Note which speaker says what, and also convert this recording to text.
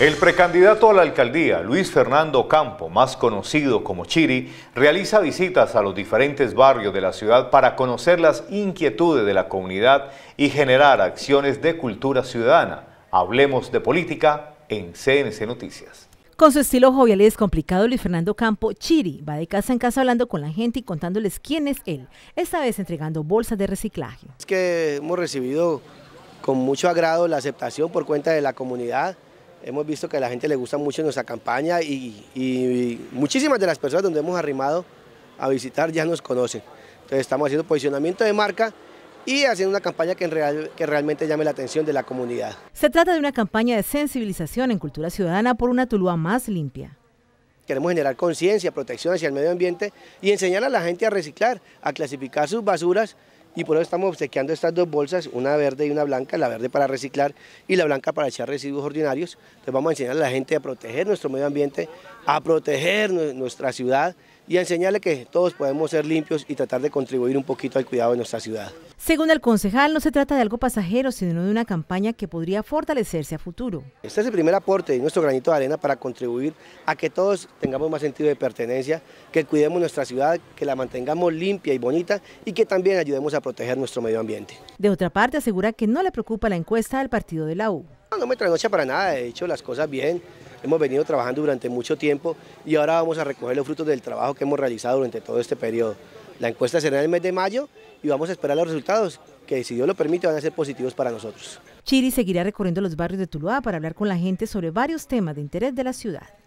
Speaker 1: El precandidato a la alcaldía, Luis Fernando Campo, más conocido como Chiri, realiza visitas a los diferentes barrios de la ciudad para conocer las inquietudes de la comunidad y generar acciones de cultura ciudadana. Hablemos de política en CNC Noticias.
Speaker 2: Con su estilo jovial y descomplicado, Luis Fernando Campo Chiri va de casa en casa hablando con la gente y contándoles quién es él, esta vez entregando bolsas de reciclaje.
Speaker 3: Es que hemos recibido con mucho agrado la aceptación por cuenta de la comunidad, Hemos visto que a la gente le gusta mucho nuestra campaña y, muchísimas de las personas donde hemos arrimado a visitar ya nos conocen. Entonces estamos haciendo posicionamiento de marca y haciendo una campaña que, que realmente llame la atención de la comunidad.
Speaker 2: Se trata de una campaña de sensibilización en cultura ciudadana por una Tuluá más limpia.
Speaker 3: Queremos generar conciencia, protección hacia el medio ambiente y enseñar a la gente a reciclar, a clasificar sus basuras y por eso estamos obsequiando estas dos bolsas, una verde y una blanca, la verde para reciclar y la blanca para echar residuos ordinarios. Entonces vamos a enseñar a la gente a proteger nuestro medio ambiente, a proteger nuestra ciudad y enseñarle que todos podemos ser limpios y tratar de contribuir un poquito al cuidado de nuestra ciudad.
Speaker 2: Según el concejal, no se trata de algo pasajero, sino de una campaña que podría fortalecerse a futuro.
Speaker 3: Este es el primer aporte de nuestro granito de arena para contribuir a que todos tengamos más sentido de pertenencia, que cuidemos nuestra ciudad, que la mantengamos limpia y bonita y que también ayudemos a proteger nuestro medio ambiente.
Speaker 2: De otra parte, asegura que no le preocupa la encuesta del partido de la U. No, me trasnocha
Speaker 3: para nada, he hecho las cosas bien, hemos venido trabajando durante mucho tiempo y ahora vamos a recoger los frutos del trabajo que hemos realizado durante todo este periodo. La encuesta será en el mes de mayo y vamos a esperar los resultados que si Dios lo permite van a ser positivos para nosotros.
Speaker 2: Chiri seguirá recorriendo los barrios de Tuluá para hablar con la gente sobre varios temas de interés de la ciudad.